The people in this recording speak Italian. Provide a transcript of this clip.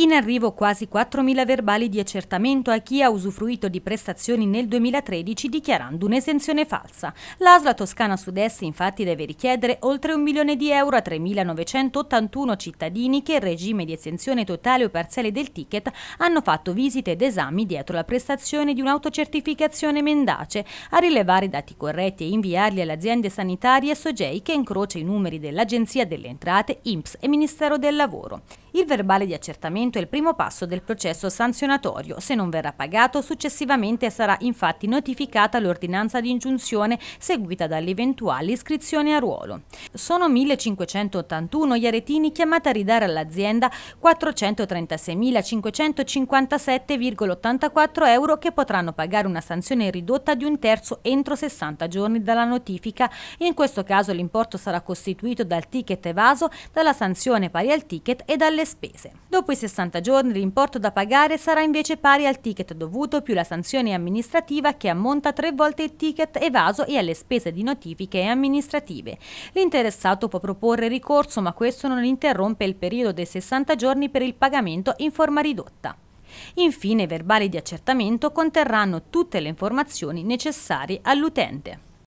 In arrivo quasi 4.000 verbali di accertamento a chi ha usufruito di prestazioni nel 2013 dichiarando un'esenzione falsa. L'Asla Toscana Sud-Est infatti deve richiedere oltre un milione di euro a 3.981 cittadini che in regime di esenzione totale o parziale del ticket hanno fatto visite ed esami dietro la prestazione di un'autocertificazione mendace. A rilevare i dati corretti e inviarli alle aziende sanitarie SOGEI che incrocia i numeri dell'Agenzia delle Entrate, INPS e Ministero del Lavoro. Il verbale di accertamento pagamento è il primo passo del processo sanzionatorio. Se non verrà pagato, successivamente sarà infatti notificata l'ordinanza di ingiunzione seguita dall'eventuale iscrizione a ruolo. Sono 1581 gli aretini chiamati a ridare all'azienda 436.557,84 euro che potranno pagare una sanzione ridotta di un terzo entro 60 giorni dalla notifica. In questo caso l'importo sarà costituito dal ticket evaso, dalla sanzione pari al ticket e dalle spese. Dopo i 60 60 giorni l'importo da pagare sarà invece pari al ticket dovuto più la sanzione amministrativa che ammonta tre volte il ticket evaso e alle spese di notifiche amministrative. L'interessato può proporre ricorso ma questo non interrompe il periodo dei 60 giorni per il pagamento in forma ridotta. Infine i verbali di accertamento conterranno tutte le informazioni necessarie all'utente.